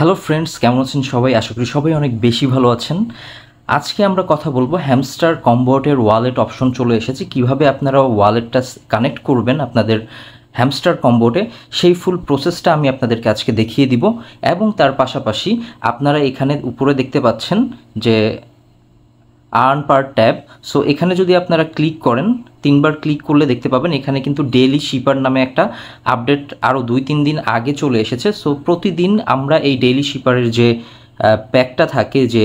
hello friends কেমন আছেন সবাই আশা করি সবাই অনেক বেশি ভালো আছেন আজকে আমরা কথা বলবো হ্যামস্টার কম্বোটের ওয়ালেট অপশন চলে এসেছে কিভাবে আপনারা ওয়ালেটটা কানেক্ট করবেন আপনাদের হ্যামস্টার কম্বোটে সেই ফুল প্রসেসটা আমি আপনাদেরকে আজকে দেখিয়ে দিব এবং তার পাশাপাশি আপনারা এখানে উপরে দেখতে পাচ্ছেন যে আর্ন পার ট্যাব সো এখানে যদি আপনারা ক্লিক করেন তিনবার ক্লিক করলে দেখতে পাবেন এখানে কিন্তু ডেইলি শিপার নামে একটা আপডেট আরও দুই তিন দিন আগে চলে এসেছে সো প্রতিদিন আমরা এই ডেইলি শিপারের যে প্যাকটা থাকে যে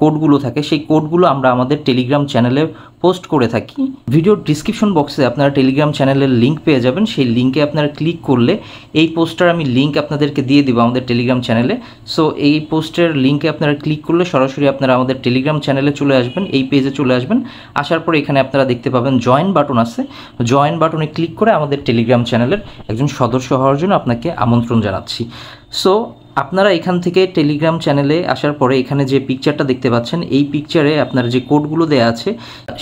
কোডগুলো থাকে সেই কোডগুলো আমরা আমাদের টেলিগ্রাম চ্যানেলে পোস্ট করে থাকি ভিডিওর ডিসক্রিপশন বক্সে আপনারা টেলিগ্রাম চ্যানেলের লিঙ্ক পেয়ে যাবেন সেই লিঙ্কে আপনারা ক্লিক করলে এই পোস্টার আমি লিঙ্ক আপনাদেরকে দিয়ে দেবো আমাদের টেলিগ্রাম চ্যানেলে সো এই পোস্টের লিঙ্কে আপনারা ক্লিক করলে সরাসরি আপনারা আমাদের টেলিগ্রাম চ্যানেলে চলে আসবেন এই পেজে চলে আসবেন আসার পরে এখানে আপনারা দেখতে পাবেন জয়েন বাটন আছে জয়েন বাটনে ক্লিক করে আমাদের টেলিগ্রাম চ্যানেলের একজন সদস্য হওয়ার জন্য আপনাকে আমন্ত্রণ জানাচ্ছি সো আপনারা এখান থেকে টেলিগ্রাম চ্যানেলে আসার পরে এখানে যে পিকচারটা দেখতে পাচ্ছেন এই পিকচারে আপনার যে কোডগুলো দেয়া আছে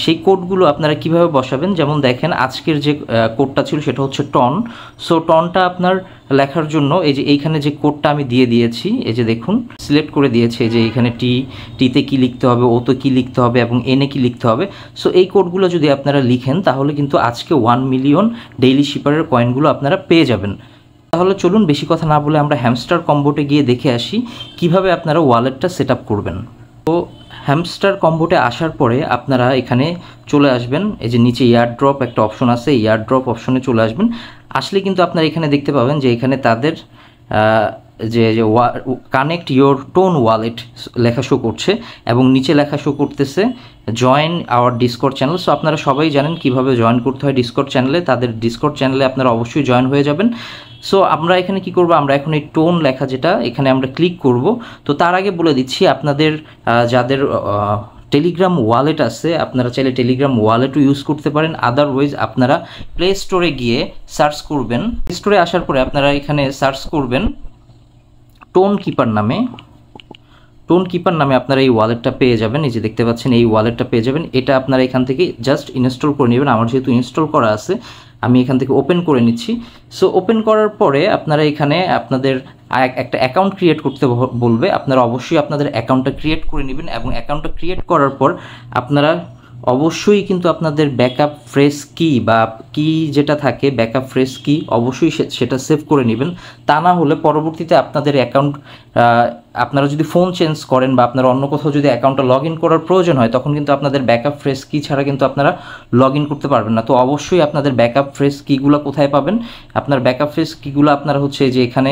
সেই কোডগুলো আপনারা কিভাবে বসাবেন যেমন দেখেন আজকের যে কোডটা ছিল সেটা হচ্ছে টন সো টনটা আপনার লেখার জন্য এই যে এইখানে যে কোডটা আমি দিয়ে দিয়েছি এই যে দেখুন সিলেক্ট করে দিয়েছে যে এখানে টি টিতে কি লিখতে হবে ওতে কি লিখতে হবে এবং এনে কি লিখতে হবে সো এই কোডগুলো যদি আপনারা লিখেন তাহলে কিন্তু আজকে ওয়ান মিলিয়ন ডেইলি শিপারের কয়েনগুলো আপনারা পেয়ে যাবেন তাহলে চলুন বেশি কথা না বলে আমরা হ্যামস্টার কম্বোটে গিয়ে দেখে আসি কিভাবে আপনারা ওয়ালেটটা সেট করবেন তো হ্যামস্টার কম্বোটে আসার পরে আপনারা এখানে চলে আসবেন এই যে নিচে ড্রপ একটা অপশন আছে ড্রপ অপশনে চলে আসবেন আসলে কিন্তু আপনারা এখানে দেখতে পাবেন যে এখানে তাদের যে যে কানেক্ট ইয়োর টোন ওয়ালেট লেখা শো করছে এবং নিচে লেখা শো করতেছে join our Discord channel so আপনারা সবাই জানেন কিভাবে জয়েন করতে হয় ডিসকর্ড চ্যানেলে তাদের ডিসকর্ড চ্যানেলে আপনারা অবশ্যই জয়েন হয়ে যাবেন সো আমরা এখানে কি করব আমরা এখন এই টোন লেখা যেটা এখানে আমরা ক্লিক করব তো তার আগে বলে দিচ্ছি আপনাদের যাদের টেলিগ্রাম ওয়ালেট আছে আপনারা চাইলে টেলিগ্রাম ওয়ালেটও ইউজ করতে পারেন আদারওয়াইজ আপনারা প্লে স্টোরে গিয়ে সার্চ করবেন প্লে স্টোরে আসার পরে আপনারা এখানে সার্চ করবেন টোন কিপার নামে টোন কিপার নামে আপনারা এই ওয়ালেটটা পেয়ে যাবেন এই যে দেখতে পাচ্ছেন এই ওয়ালেটটা পেয়ে যাবেন এটা আপনারা এখান থেকে জাস্ট ইনস্টল করে নেবেন আমার যেহেতু ইনস্টল করা আছে আমি এখান থেকে ওপেন করে নিচ্ছি সো ওপেন করার পরে আপনারা এখানে আপনাদের একটা অ্যাকাউন্ট ক্রিয়েট করতে বলবে আপনারা অবশ্যই আপনাদের অ্যাকাউন্টটা ক্রিয়েট করে নেবেন এবং অ্যাকাউন্টটা ক্রিয়েট করার পর আপনারা অবশ্যই কিন্তু আপনাদের ব্যাকআপ ফ্রেশ কি বা কি যেটা থাকে ব্যাকআপ ফ্রেশ কি অবশ্যই সেটা সেভ করে নেবেন তা না হলে পরবর্তীতে আপনাদের অ্যাকাউন্ট আপনারা যদি ফোন চেঞ্জ করেন বা আপনারা অন্য কোথাও যদি অ্যাকাউন্টটা লগ ইন করার প্রয়োজন হয় তখন কিন্তু আপনাদের ব্যাকআপ ফ্রেশ কি ছাড়া কিন্তু আপনারা লগ ইন করতে পারবেন না তো অবশ্যই আপনাদের ব্যাকআপ ফ্রেশ কিগুলো কোথায় পাবেন আপনার ব্যাকআপ ফ্রেশ কিগুলো আপনারা হচ্ছে যে এখানে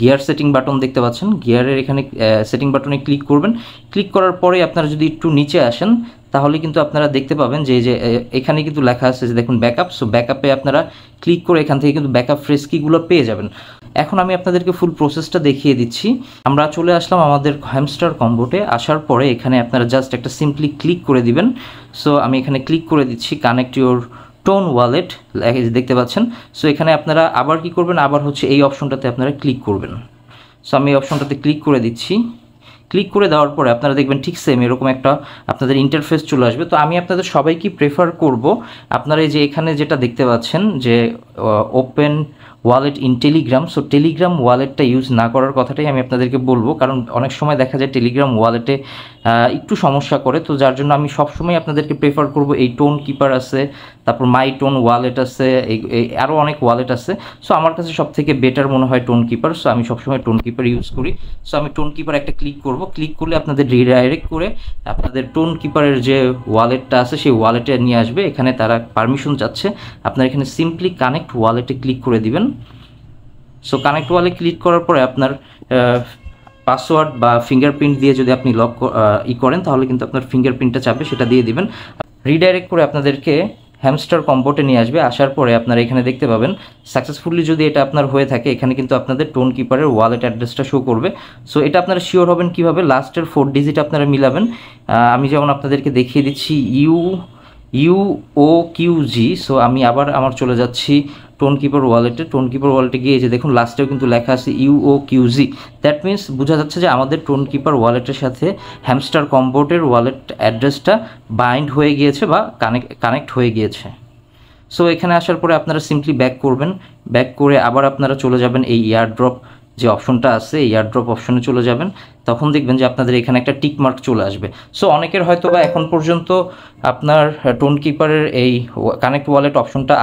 গিয়ার সেটিং বাটন দেখতে পাচ্ছেন গিয়ারের এখানে সেটিং বাটনে ক্লিক করবেন ক্লিক করার পরে আপনারা যদি একটু নিচে আসেন তাহলে কিন্তু আপনারা দেখতে পাবেন যে যে এখানে কিন্তু লেখা আছে যে দেখুন ব্যাকআপ সো ব্যাকআপে আপনারা ক্লিক করে এখান থেকে কিন্তু ব্যাকআপ ফ্রেস্কিগুলো পেয়ে যাবেন এখন আমি আপনাদেরকে ফুল প্রসেসটা দেখিয়ে দিচ্ছি আমরা চলে আসলাম আমাদের হ্যামস্টার কম্বোটে আসার পরে এখানে আপনারা জাস্ট একটা সিম্পলি ক্লিক করে দিবেন সো আমি এখানে ক্লিক করে দিচ্ছি কানেক্ট ইউর টোন ওয়ালেট দেখতে পাচ্ছেন সো এখানে আপনারা আবার কি করবেন আবার হচ্ছে এই অপশনটাতে আপনারা ক্লিক করবেন সো আমি এই অপশনটাতে ক্লিক করে দিচ্ছি ক্লিক করে দেওয়ার পরে আপনারা দেখবেন ঠিক সেম এরকম একটা আপনাদের ইন্টারফেস চলে আসবে তো আমি আপনাদের সবাইকে প্রেফার করব আপনারা এই যে এখানে যেটা দেখতে পাচ্ছেন যে open wallet in Telegram so Telegram ওয়ালেটটা ইউজ না করার কথাটাই আমি আপনাদেরকে বলবো কারণ অনেক সময় দেখা যায় টেলিগ্রাম ওয়ালেটে একটু সমস্যা করে তো যার জন্য আমি সবসময় আপনাদেরকে প্রেফার করব এই টোন কিপার আছে তারপর মাই টোন ওয়ালেট আছে এই আরও অনেক ওয়ালেট আছে সো আমার কাছে সব থেকে বেটার মনে হয় টোন কিপার সো আমি সবসময় টোন কিপার ইউজ করি সো আমি টোন কিপার একটা ক্লিক করব ক্লিক করলে আপনাদের রিডাইরেক্ট করে আপনাদের টোন কিপারের যে ওয়ালেটটা আছে সেই ওয়ালেটে নিয়ে আসবে এখানে তারা পারমিশন চাচ্ছে আপনার এখানে সিম্পলি কানেক্ট ওয়ালেটে ক্লিক করে দিবেন সো কানেক্ট ওয়ালে ক্লিক করার পরে আপনার পাসওয়ার্ড বা ফিঙ্গারপ্রিন্ট দিয়ে যদি আপনি লক ই করেন তাহলে কিন্তু আপনার ফিঙ্গারপ্রিন্টটা চাপে সেটা দিয়ে দিবেন রিডাইরেক্ট করে আপনাদেরকে হ্যামস্টার কম্পোর্টে নিয়ে আসবে আসার পরে আপনারা এখানে দেখতে পাবেন সাকসেসফুলি যদি এটা আপনার হয়ে থাকে এখানে কিন্তু আপনাদের টোন কিপারের ওয়ালেট অ্যাড্রেসটা শো করবে সো এটা আপনারা শিওর হবেন কীভাবে লাস্টের ফোর ডিজিট আপনারা মিলাবেন আমি যেমন আপনাদেরকে দেখিয়ে দিচ্ছি U U O Q G so আমি আবার আমার চলে যাচ্ছি টোন কিপার ওয়ালেটে টোন কিপার ওয়ালেটে গিয়েছে দেখুন লাস্টেও কিন্তু লেখা আছে ইউও কিউজি দ্যাট মিন্স বোঝা যাচ্ছে যে আমাদের টোন কিপার ওয়ালেটের সাথে হ্যামস্টার কম্বোটের ওয়ালেট অ্যাড্রেসটা বাইন্ড হয়ে গিয়েছে বা কানেক্ট কানেক্ট হয়ে গিয়েছে সো এখানে আসার পরে আপনারা সিম্পলি ব্যাক করবেন ব্যাক করে আবার আপনারা চলে যাবেন এই এয়ারড্রপ যে অপশনটা আছে ড্রপ অপশনে চলে যাবেন তখন দেখবেন যে আপনাদের এখানে একটা টিক মার্ক চলে আসবে সো অনেকের হয়তো বা এখন পর্যন্ত আপনার টোন কিপারের এই কানেক্ট ওয়ালেট অপশনটা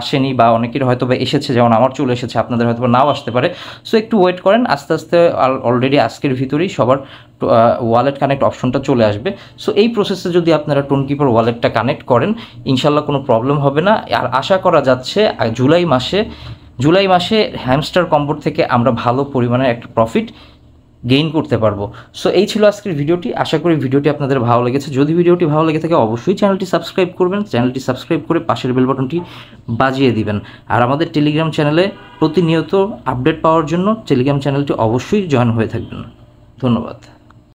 আসেনি বা অনেকের হয়তো বা এসেছে যেমন আমার চলে এসেছে আপনাদের হয়তো বা নাও আসতে পারে সো একটু ওয়েট করেন আস্তে আস্তে অলরেডি আজকের ভিতরেই সবার ওয়ালেট কানেক্ট অপশনটা চলে আসবে সো এই প্রসেসে যদি আপনারা টোন কিপার ওয়ালেটটা কানেক্ট করেন ইনশাল্লাহ কোনো প্রবলেম হবে না আর আশা করা যাচ্ছে জুলাই মাসে জুলাই মাসে হ্যামস্টার কম্বোর থেকে আমরা ভালো পরিমাণের একটা প্রফিট গেইন করতে পারবো সো এই ছিল আজকের ভিডিওটি আশা করি ভিডিওটি আপনাদের ভালো লেগেছে যদি ভিডিওটি ভালো লেগে থাকে অবশ্যই চ্যানেলটি সাবস্ক্রাইব করবেন চ্যানেলটি সাবস্ক্রাইব করে পাশের বেল বাটনটি বাজিয়ে দিবেন আর আমাদের টেলিগ্রাম চ্যানেলে প্রতিনিয়ত আপডেট পাওয়ার জন্য টেলিগ্রাম চ্যানেলটি অবশ্যই জয়েন হয়ে থাকবেন ধন্যবাদ